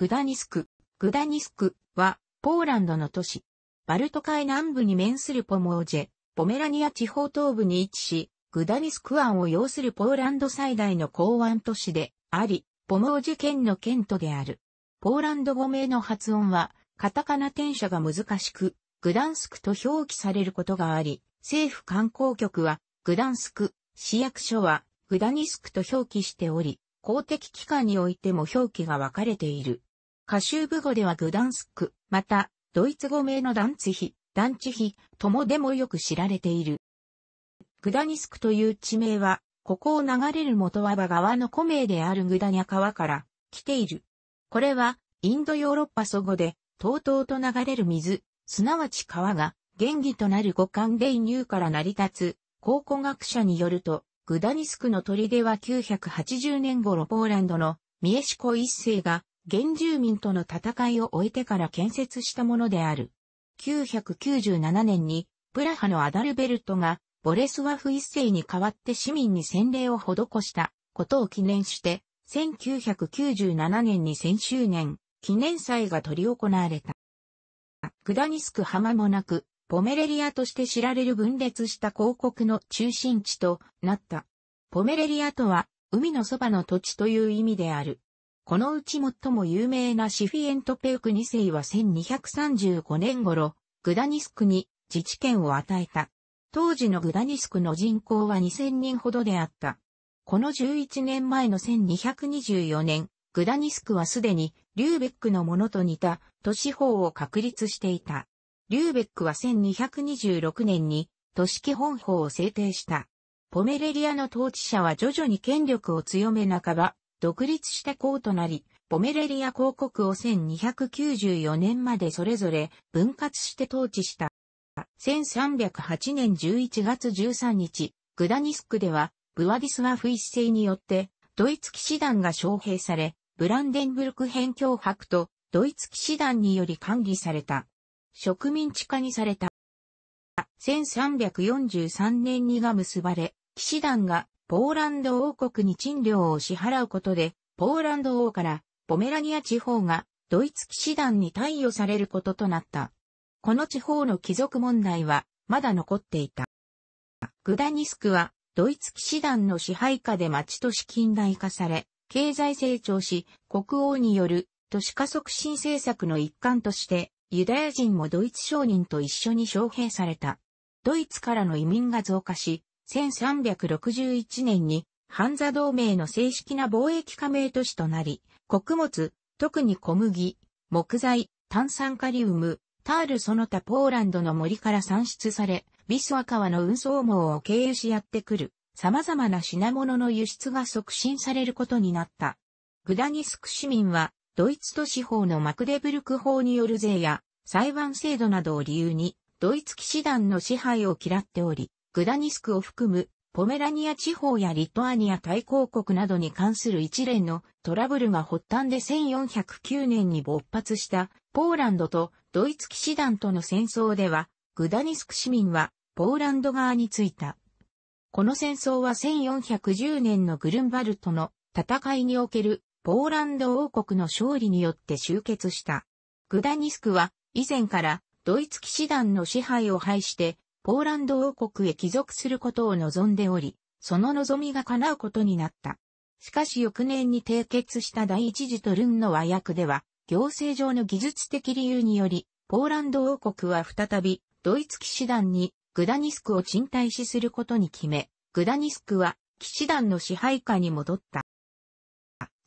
グダニスク。グダニスクは、ポーランドの都市。バルト海南部に面するポモージェ、ポメラニア地方東部に位置し、グダニスク湾を要するポーランド最大の港湾都市であり、ポモージェ県の県都である。ポーランド語名の発音は、カタカナ転写が難しく、グダンスクと表記されることがあり、政府観光局は、グダンスク、市役所は、グダニスクと表記しており、公的機関においても表記が分かれている。歌集部語ではグダンスク、また、ドイツ語名のダンツヒ、ダンチヒ、ともでもよく知られている。グダニスクという地名は、ここを流れる元は場川の古名であるグダニャ川から来ている。これは、インドヨーロッパ祖語で、とうとうと流れる水、すなわち川が、原義となる五感で入から成り立つ、考古学者によると、グダニスクの砦は980年頃ポーランドのミエシコ一世が原住民との戦いを終えてから建設したものである。997年に、プラハのアダルベルトが、ボレスワフ一世に代わって市民に洗礼を施したことを記念して、1997年に1000周年、記念祭が執り行われた。グダニスク浜もなく、ポメレリアとして知られる分裂した広告の中心地となった。ポメレリアとは、海のそばの土地という意味である。このうち最も有名なシフィエントペウク2世は1235年頃、グダニスクに自治権を与えた。当時のグダニスクの人口は2000人ほどであった。この11年前の1224年、グダニスクはすでにリューベックのものと似た都市法を確立していた。リューベックは1226年に都市基本法を制定した。ポメレリアの統治者は徐々に権力を強め半ば、独立した公となり、ポメレリア公国を1294年までそれぞれ分割して統治した。1308年11月13日、グダニスクでは、ブワディスワフ一世によって、ドイツ騎士団が招聘され、ブランデンブルク辺境博とドイツ騎士団により管理された。植民地化にされた。1343年にが結ばれ、騎士団がポーランド王国に賃料を支払うことで、ポーランド王からポメラニア地方がドイツ騎士団に貸与されることとなった。この地方の貴族問題はまだ残っていた。グダニスクはドイツ騎士団の支配下で町と資金代化され、経済成長し、国王による都市化促進政策の一環として、ユダヤ人もドイツ商人と一緒に招聘された。ドイツからの移民が増加し、1361年に、ハンザ同盟の正式な貿易加盟都市となり、穀物、特に小麦、木材、炭酸カリウム、タールその他ポーランドの森から産出され、ビスワ川の運送網を経由しやってくる、様々な品物の輸出が促進されることになった。グダニスク市民は、ドイツ都市法のマクデブルク法による税や裁判制度などを理由に、ドイツ騎士団の支配を嫌っており、グダニスクを含むポメラニア地方やリトアニア大公国などに関する一連のトラブルが発端で1409年に勃発したポーランドとドイツ騎士団との戦争ではグダニスク市民はポーランド側についた。この戦争は1410年のグルンバルトの戦いにおけるポーランド王国の勝利によって終結した。グダニスクは以前からドイツ騎士団の支配を廃してポーランド王国へ帰属することを望んでおり、その望みが叶うことになった。しかし翌年に締結した第一次トルンの和訳では、行政上の技術的理由により、ポーランド王国は再び、ドイツ騎士団に、グダニスクを賃貸しすることに決め、グダニスクは、騎士団の支配下に戻った。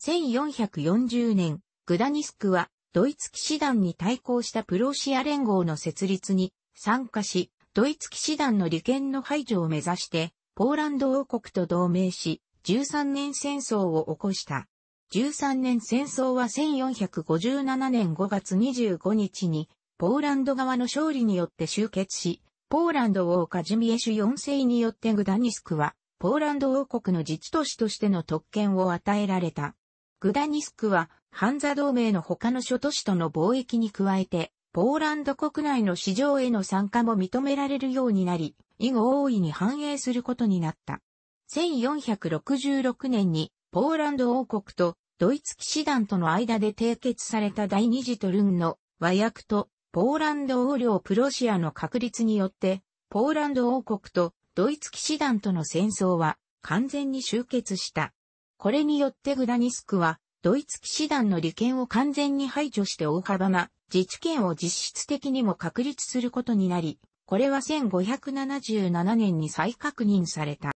1440年、グダニスクは、ドイツ騎士団に対抗したプロシア連合の設立に参加し、ドイツ騎士団の利権の排除を目指して、ポーランド王国と同盟し、13年戦争を起こした。13年戦争は1457年5月25日に、ポーランド側の勝利によって終結し、ポーランド王カジミエシュ4世によってグダニスクは、ポーランド王国の自治都市としての特権を与えられた。グダニスクは、ハンザ同盟の他の諸都市との貿易に加えて、ポーランド国内の市場への参加も認められるようになり、以後大いに反映することになった。1466年にポーランド王国とドイツ騎士団との間で締結された第二次トルンの和訳とポーランド王領プロシアの確立によって、ポーランド王国とドイツ騎士団との戦争は完全に終結した。これによってグダニスクはドイツ騎士団の利権を完全に排除して大幅な自治権を実質的にも確立することになり、これは1577年に再確認された。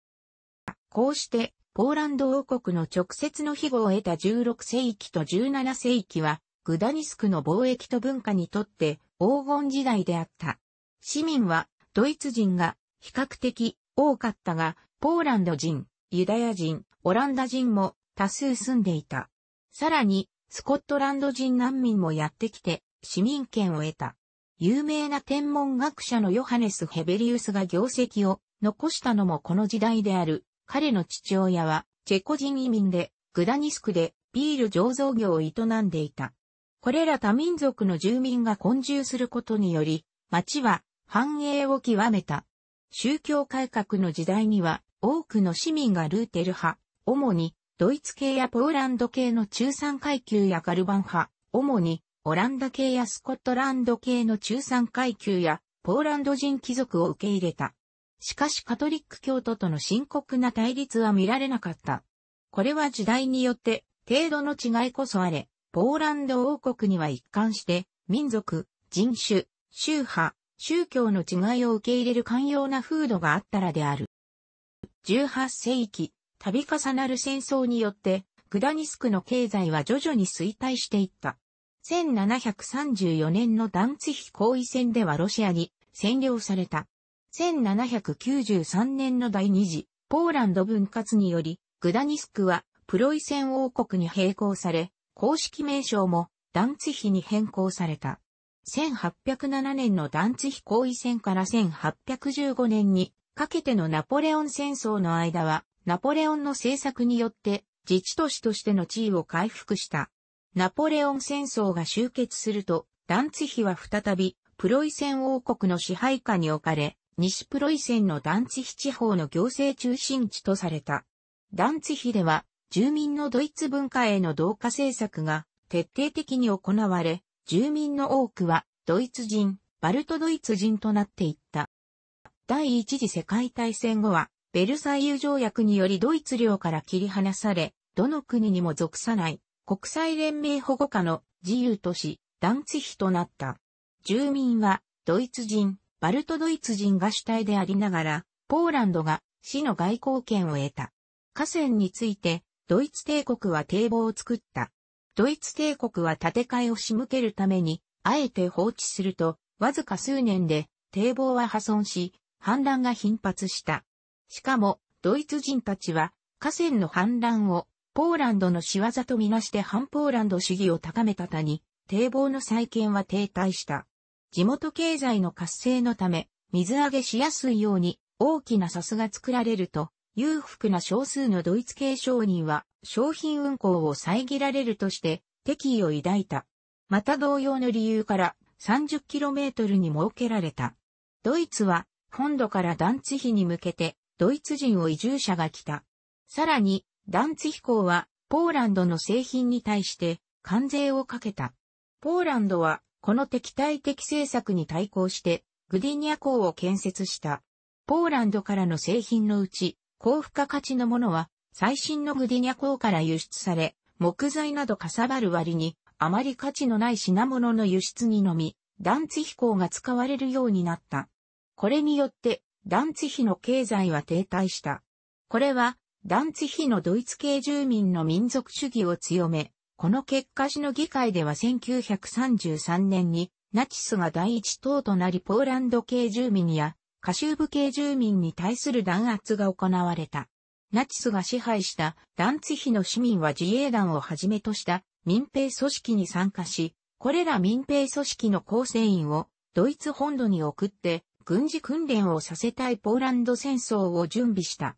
こうして、ポーランド王国の直接の庇護を得た16世紀と17世紀は、グダニスクの貿易と文化にとって黄金時代であった。市民はドイツ人が比較的多かったが、ポーランド人、ユダヤ人、オランダ人も多数住んでいた。さらに、スコットランド人難民もやってきて、市民権を得た。有名な天文学者のヨハネス・ヘベリウスが業績を残したのもこの時代である。彼の父親はチェコ人移民でグダニスクでビール醸造業を営んでいた。これら多民族の住民が混住することにより、町は繁栄を極めた。宗教改革の時代には多くの市民がルーテル派、主にドイツ系やポーランド系の中産階級やガルバン派、主にオランダ系やスコットランド系の中産階級やポーランド人貴族を受け入れた。しかしカトリック教徒との深刻な対立は見られなかった。これは時代によって程度の違いこそあれ、ポーランド王国には一貫して民族、人種、宗派、宗教の違いを受け入れる寛容な風土があったらである。18世紀、度重なる戦争によって、グダニスクの経済は徐々に衰退していった。1734年のダンツヒ行為戦ではロシアに占領された。1793年の第二次ポーランド分割により、グダニスクはプロイセン王国に並行され、公式名称もダンツヒに変更された。1807年のダンツヒ行為戦から1815年にかけてのナポレオン戦争の間は、ナポレオンの政策によって自治都市としての地位を回復した。ナポレオン戦争が終結すると、ダンツヒは再び、プロイセン王国の支配下に置かれ、西プロイセンのダンツヒ地方の行政中心地とされた。ダンツヒでは、住民のドイツ文化への同化政策が徹底的に行われ、住民の多くはドイツ人、バルトドイツ人となっていった。第一次世界大戦後は、ベルサイユ条約によりドイツ領から切り離され、どの国にも属さない国際連盟保護下の自由都市、ダンツヒとなった。住民は、ドイツ人、バルトドイツ人が主体でありながら、ポーランドが市の外交権を得た。河川について、ドイツ帝国は堤防を作った。ドイツ帝国は建て替えを仕向けるために、あえて放置すると、わずか数年で堤防は破損し、氾濫が頻発した。しかも、ドイツ人たちは河川の氾濫をポーランドの仕業とみなして反ポーランド主義を高めた他に、堤防の再建は停滞した。地元経済の活性のため、水揚げしやすいように大きなサスが作られると、裕福な少数のドイツ系商人は商品運行を遮られるとして敵意を抱いた。また同様の理由から 30km に設けられた。ドイツは本土から団地費に向けてドイツ人を移住者が来た。さらにダンツ飛行はポーランドの製品に対して関税をかけた。ポーランドはこの敵対的政策に対抗してグディニア港を建設した。ポーランドからの製品のうち高付加価値のものは最新のグディニャ港から輸出され、木材などかさばる割にあまり価値のない品物の輸出にのみ、ダンツ飛行が使われるようになった。これによって、ダンツ飛の経済は停滞した。これは、ダンツヒのドイツ系住民の民族主義を強め、この結果市の議会では1933年にナチスが第一党となりポーランド系住民やカシューブ系住民に対する弾圧が行われた。ナチスが支配したダンツヒの市民は自衛団をはじめとした民兵組織に参加し、これら民兵組織の構成員をドイツ本土に送って軍事訓練をさせたいポーランド戦争を準備した。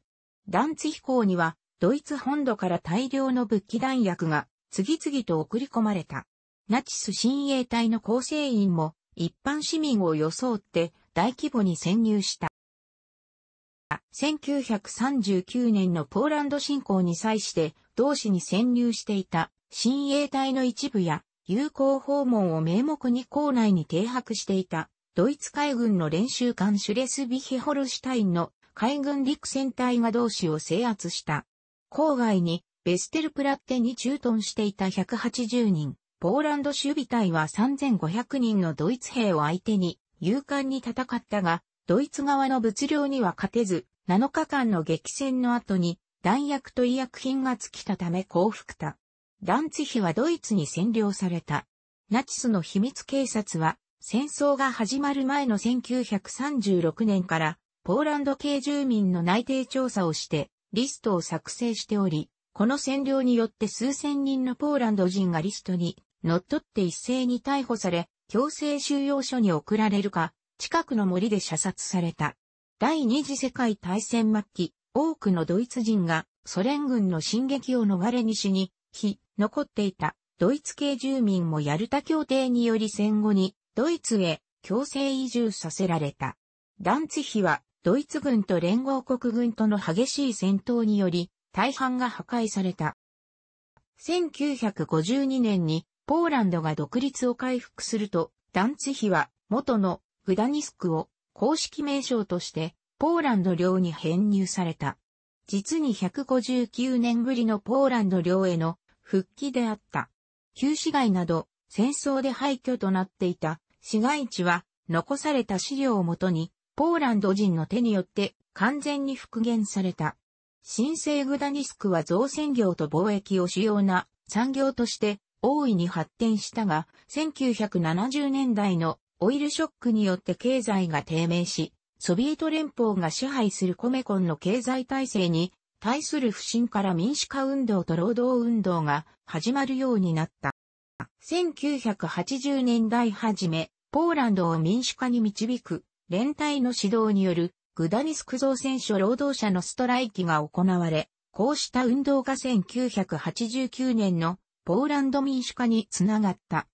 ダンツ飛行には、ドイツ本土から大量の武器弾薬が次々と送り込まれた。ナチス親衛隊の構成員も一般市民を装って大規模に潜入した。1939年のポーランド侵攻に際して同市に潜入していた親衛隊の一部や友好訪問を名目に校内に停泊していたドイツ海軍の練習艦シュレスビヒホルシュタインの海軍陸戦隊が同士を制圧した。郊外にベステルプラッテに駐屯していた180人、ポーランド守備隊は3500人のドイツ兵を相手に勇敢に戦ったが、ドイツ側の物量には勝てず、7日間の激戦の後に弾薬と医薬品が尽きたため降伏た。ダンツヒはドイツに占領された。ナチスの秘密警察は戦争が始まる前の1936年からポーランド系住民の内定調査をして、リストを作成しており、この占領によって数千人のポーランド人がリストに乗っ取って一斉に逮捕され、強制収容所に送られるか、近くの森で射殺された。第二次世界大戦末期、多くのドイツ人がソ連軍の進撃を逃れにしに、日、残っていたドイツ系住民もヤルタ協定により戦後にドイツへ強制移住させられた。ダンツ比はドイツ軍と連合国軍との激しい戦闘により、大半が破壊された。1952年にポーランドが独立を回復すると、ダンツヒは元のグダニスクを公式名称としてポーランド領に編入された。実に159年ぶりのポーランド領への復帰であった。旧市街など戦争で廃墟となっていた市街地は残された資料をもとにポーランド人の手によって完全に復元された。新生グダニスクは造船業と貿易を主要な産業として大いに発展したが、1970年代のオイルショックによって経済が低迷し、ソビエト連邦が支配するコメコンの経済体制に対する不信から民主化運動と労働運動が始まるようになった。1980年代初め、ポーランドを民主化に導く連帯の指導によるグダニスク造船所労働者のストライキが行われ、こうした運動が1989年のポーランド民主化につながった。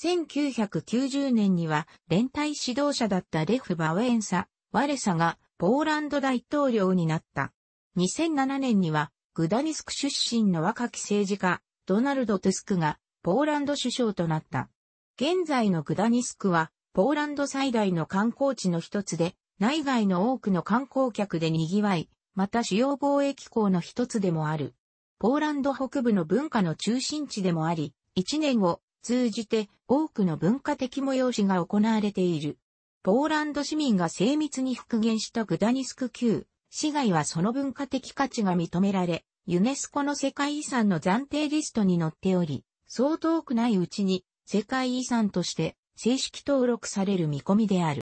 1990年には連帯指導者だったレフ・バウェンサ、ワレサがポーランド大統領になった。2007年にはグダニスク出身の若き政治家、ドナルド・トゥスクがポーランド首相となった。現在のグダニスクはポーランド最大の観光地の一つで、内外の多くの観光客で賑わい、また主要貿易港の一つでもある。ポーランド北部の文化の中心地でもあり、一年を通じて多くの文化的催しが行われている。ポーランド市民が精密に復元したグダニスク級、市街はその文化的価値が認められ、ユネスコの世界遺産の暫定リストに載っており、そう遠くないうちに世界遺産として正式登録される見込みである。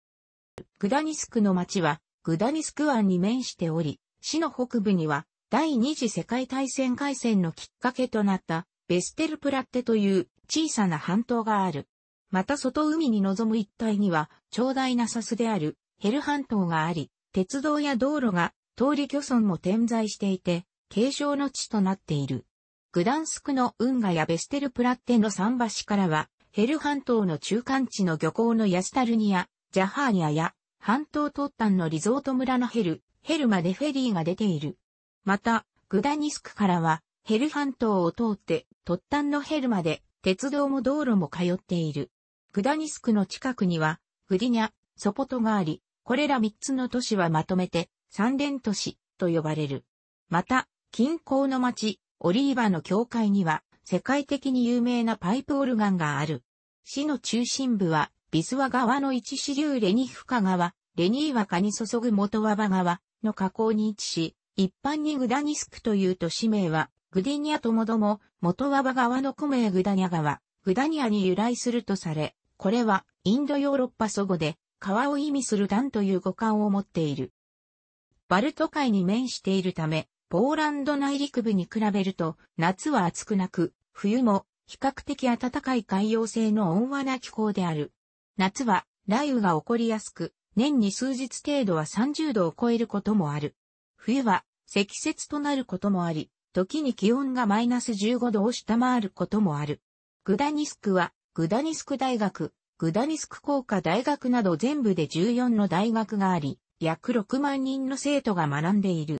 グダニスクの町は、グダニスク湾に面しており、市の北部には、第二次世界大戦開戦のきっかけとなった、ベステルプラッテという小さな半島がある。また外海に望む一帯には、長大なサスである、ヘル半島があり、鉄道や道路が、通り漁村も点在していて、継承の地となっている。グダンスクの運河やベステルプラッテの桟橋からは、ヘル半島の中間地の漁港のヤスタルニア、ジャハーニアや、半島突端のリゾート村のヘル、ヘルまでフェリーが出ている。また、グダニスクからは、ヘル半島を通って、突端のヘルまで、鉄道も道路も通っている。グダニスクの近くには、グィニャ、ソポトがあり、これら3つの都市はまとめて、三連都市と呼ばれる。また、近郊の町、オリーバの教会には、世界的に有名なパイプオルガンがある。市の中心部は、ビスワ川の一支流レニフカ川、レニーワカに注ぐ元ワバ川の河口に位置し、一般にグダニスクという都市名は、グディニアともども、元ワバ川の古名グダニア川、グダニアに由来するとされ、これはインドヨーロッパ祖語で、川を意味する段という語感を持っている。バルト海に面しているため、ポーランド内陸部に比べると、夏は暑くなく、冬も比較的暖かい海洋性の温和な気候である。夏は雷雨が起こりやすく、年に数日程度は30度を超えることもある。冬は積雪となることもあり、時に気温がマイナス15度を下回ることもある。グダニスクは、グダニスク大学、グダニスク工科大学など全部で14の大学があり、約6万人の生徒が学んでいる。